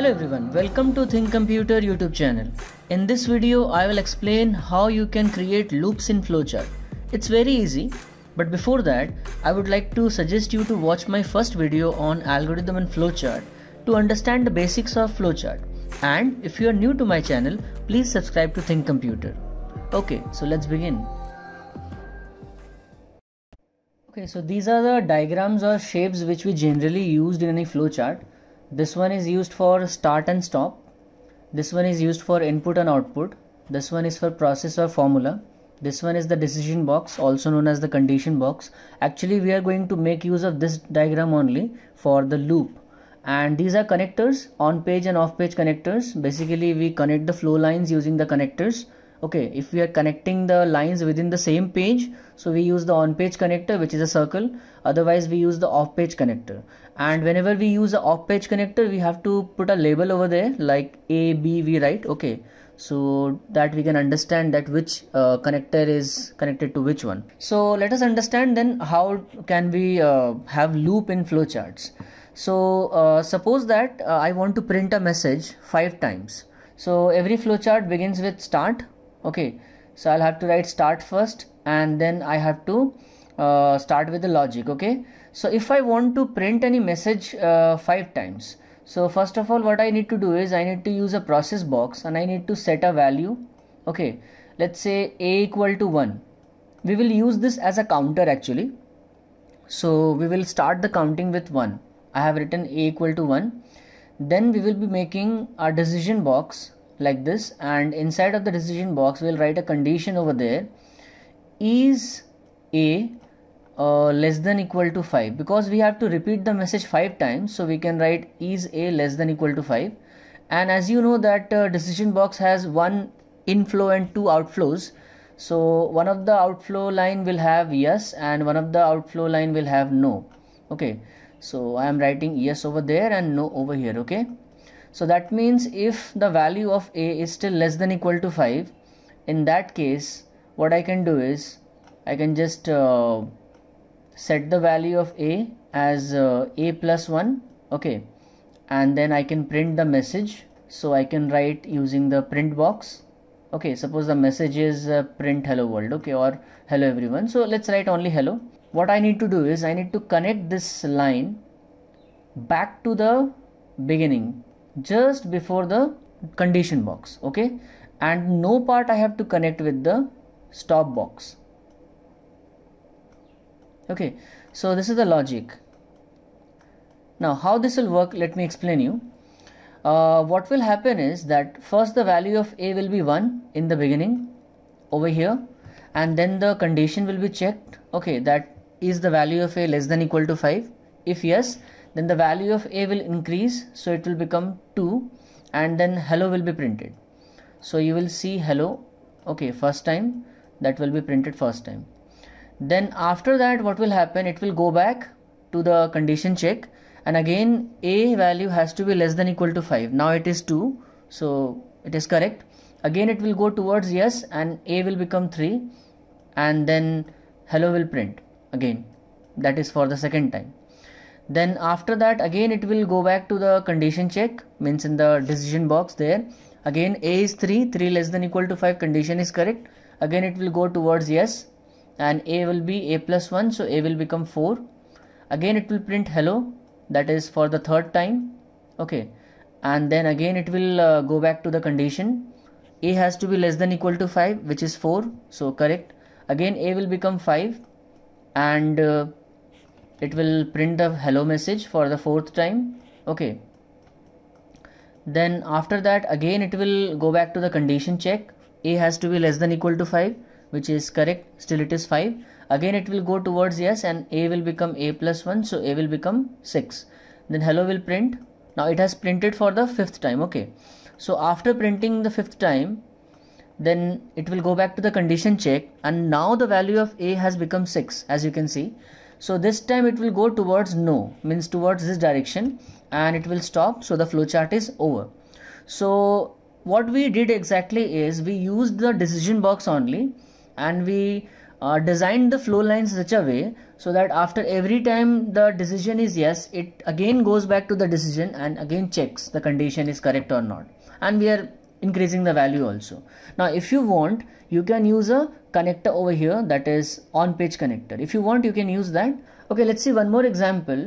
Hello everyone, welcome to Think Computer YouTube channel. In this video, I will explain how you can create loops in flowchart. It's very easy, but before that, I would like to suggest you to watch my first video on algorithm and flowchart to understand the basics of flowchart. And if you are new to my channel, please subscribe to Think Computer. Okay, so let's begin. Okay, so these are the diagrams or shapes which we generally used in any flowchart this one is used for start and stop this one is used for input and output this one is for process or formula this one is the decision box also known as the condition box actually we are going to make use of this diagram only for the loop and these are connectors on page and off page connectors basically we connect the flow lines using the connectors okay if we are connecting the lines within the same page so we use the on page connector which is a circle otherwise we use the off page connector and whenever we use a off page connector we have to put a label over there like a b we write okay so that we can understand that which uh, connector is connected to which one so let us understand then how can we uh, have loop in flowcharts so uh, suppose that uh, i want to print a message five times so every flowchart begins with start okay so i'll have to write start first and then i have to uh, start with the logic okay so if i want to print any message uh, five times so first of all what i need to do is i need to use a process box and i need to set a value okay let's say a equal to 1 we will use this as a counter actually so we will start the counting with 1 i have written a equal to 1 then we will be making a decision box like this and inside of the decision box we'll write a condition over there is a uh, less than equal to 5 because we have to repeat the message 5 times so we can write is a less than equal to 5 and as you know that uh, decision box has one inflow and two outflows so one of the outflow line will have yes and one of the outflow line will have no okay so I am writing yes over there and no over here okay so that means if the value of a is still less than equal to 5 in that case what I can do is I can just uh, set the value of a as uh, a plus 1 okay and then I can print the message so I can write using the print box okay suppose the message is uh, print hello world okay or hello everyone so let's write only hello what I need to do is I need to connect this line back to the beginning just before the condition box okay and no part I have to connect with the stop box okay so this is the logic now how this will work let me explain you uh, what will happen is that first the value of a will be 1 in the beginning over here and then the condition will be checked okay that is the value of a less than equal to 5 if yes then the value of a will increase so it will become 2 and then hello will be printed so you will see hello okay first time that will be printed first time then after that what will happen it will go back to the condition check and again a value has to be less than equal to 5 now it is 2 so it is correct again it will go towards yes and a will become 3 and then hello will print again that is for the second time then after that again it will go back to the condition check means in the decision box there again a is 3 3 less than equal to 5 condition is correct again it will go towards yes and a will be a plus 1 so a will become 4 again it will print hello that is for the third time okay and then again it will uh, go back to the condition a has to be less than equal to 5 which is 4 so correct again a will become 5 and uh, it will print the hello message for the fourth time okay then after that again it will go back to the condition check a has to be less than equal to 5 which is correct still it is 5 again it will go towards yes and a will become a plus 1 so a will become 6 then hello will print now it has printed for the fifth time okay so after printing the fifth time then it will go back to the condition check and now the value of a has become 6 as you can see so this time it will go towards no means towards this direction and it will stop so the flowchart is over so what we did exactly is we used the decision box only and we uh, designed the flow lines such a way so that after every time the decision is yes it again goes back to the decision and again checks the condition is correct or not and we are increasing the value also now if you want you can use a connector over here that is on page connector if you want you can use that okay let's see one more example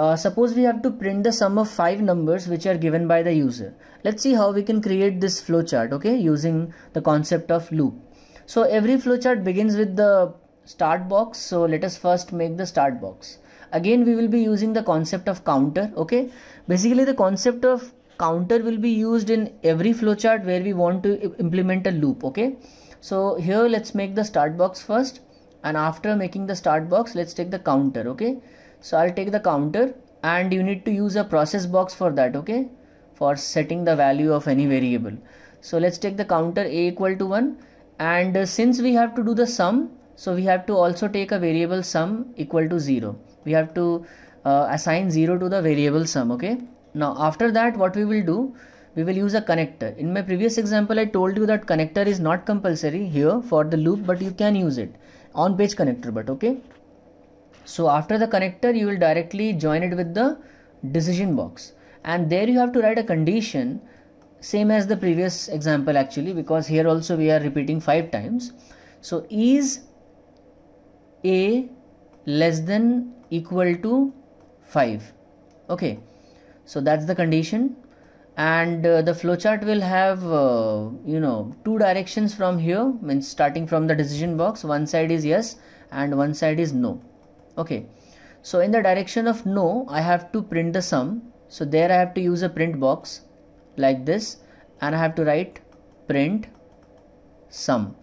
uh, suppose we have to print the sum of five numbers which are given by the user let's see how we can create this flowchart okay using the concept of loop so every flowchart begins with the start box. So let us first make the start box. Again, we will be using the concept of counter. Okay. Basically, the concept of counter will be used in every flowchart where we want to implement a loop. Okay. So here let's make the start box first. And after making the start box, let's take the counter. Okay. So I'll take the counter and you need to use a process box for that. Okay. For setting the value of any variable. So let's take the counter a equal to 1 and uh, since we have to do the sum so we have to also take a variable sum equal to 0 we have to uh, assign 0 to the variable sum okay now after that what we will do we will use a connector in my previous example i told you that connector is not compulsory here for the loop but you can use it on page connector but okay so after the connector you will directly join it with the decision box and there you have to write a condition same as the previous example actually because here also we are repeating five times so is a less than equal to 5 okay so that's the condition and uh, the flowchart will have uh, you know two directions from here means starting from the decision box one side is yes and one side is no okay so in the direction of no i have to print the sum so there i have to use a print box like this and I have to write print sum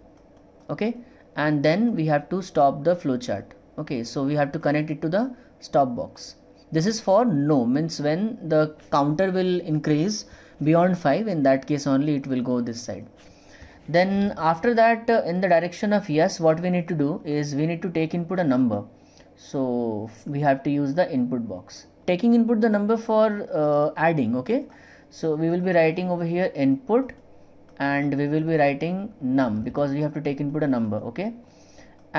okay and then we have to stop the flowchart okay so we have to connect it to the stop box this is for no means when the counter will increase beyond 5 in that case only it will go this side then after that uh, in the direction of yes what we need to do is we need to take input a number so we have to use the input box taking input the number for uh, adding okay so we will be writing over here input and we will be writing num because we have to take input a number okay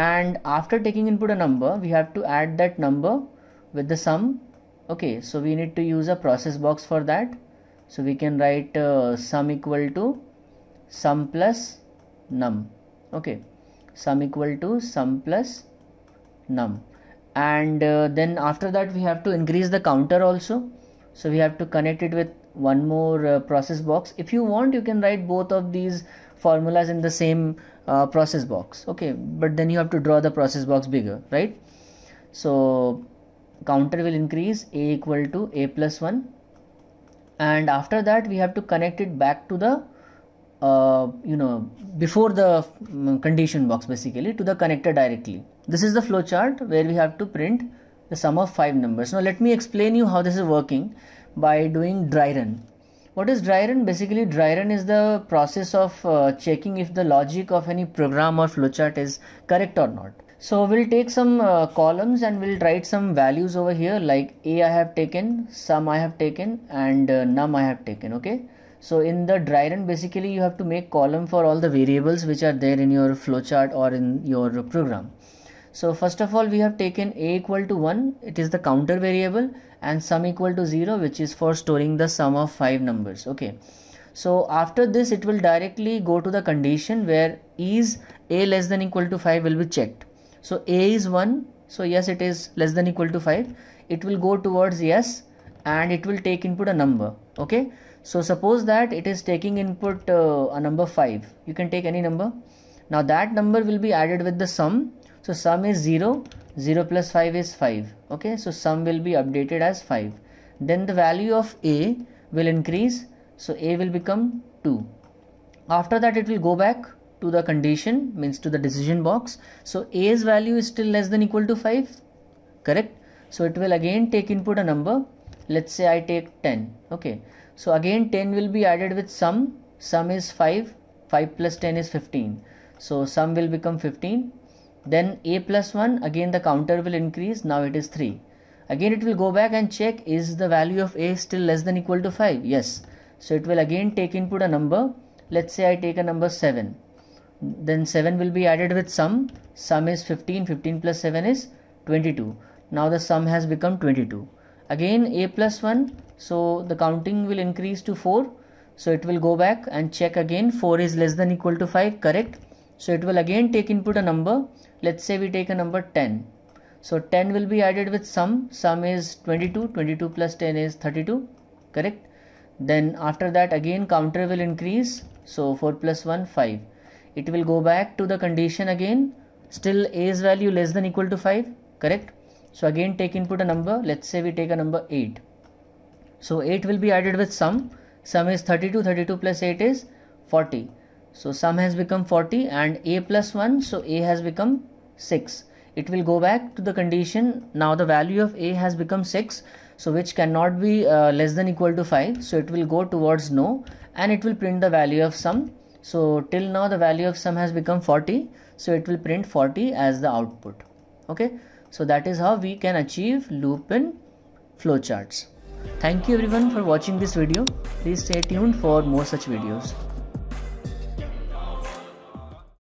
and after taking input a number we have to add that number with the sum okay so we need to use a process box for that so we can write uh, sum equal to sum plus num okay sum equal to sum plus num and uh, then after that we have to increase the counter also so we have to connect it with one more uh, process box if you want you can write both of these formulas in the same uh, process box okay but then you have to draw the process box bigger right so counter will increase a equal to a plus 1 and after that we have to connect it back to the uh, you know before the mm, condition box basically to the connector directly this is the flowchart where we have to print the sum of five numbers now let me explain you how this is working by doing dry run. What is dry run? Basically, dry run is the process of uh, checking if the logic of any program or flowchart is correct or not. So we'll take some uh, columns and we'll write some values over here like a I have taken, sum I have taken and uh, num I have taken. Okay. So in the dry run basically you have to make column for all the variables which are there in your flowchart or in your program. So first of all we have taken a equal to 1 it is the counter variable and sum equal to 0 which is for storing the sum of 5 numbers okay. So after this it will directly go to the condition where is a less than equal to 5 will be checked. So a is 1 so yes it is less than equal to 5 it will go towards yes and it will take input a number okay. So suppose that it is taking input uh, a number 5 you can take any number. Now that number will be added with the sum so sum is 0, 0 plus 5 is 5. Okay, so sum will be updated as 5. Then the value of A will increase. So A will become 2. After that it will go back to the condition means to the decision box. So A's value is still less than equal to 5. Correct. So it will again take input a number. Let's say I take 10. Okay. So again 10 will be added with sum. Sum is 5. 5 plus 10 is 15. So sum will become 15 then a plus 1 again the counter will increase now it is 3 again it will go back and check is the value of a still less than equal to 5 yes so it will again take input a number let's say I take a number 7 then 7 will be added with sum sum is 15 15 plus 7 is 22 now the sum has become 22 again a plus 1 so the counting will increase to 4 so it will go back and check again 4 is less than equal to 5 correct so it will again take input a number. Let's say we take a number 10. So 10 will be added with sum. Sum is 22. 22 plus 10 is 32. Correct. Then after that again counter will increase. So 4 plus 1 5. It will go back to the condition again. Still a's value less than equal to 5. Correct. So again take input a number. Let's say we take a number 8. So 8 will be added with sum. Sum is 32. 32 plus 8 is 40 so sum has become 40 and a plus 1 so a has become 6. It will go back to the condition now the value of a has become 6 so which cannot be uh, less than equal to 5 so it will go towards no and it will print the value of sum. So till now the value of sum has become 40 so it will print 40 as the output. Okay. So that is how we can achieve loop in flowcharts. Thank you everyone for watching this video. Please stay tuned for more such videos.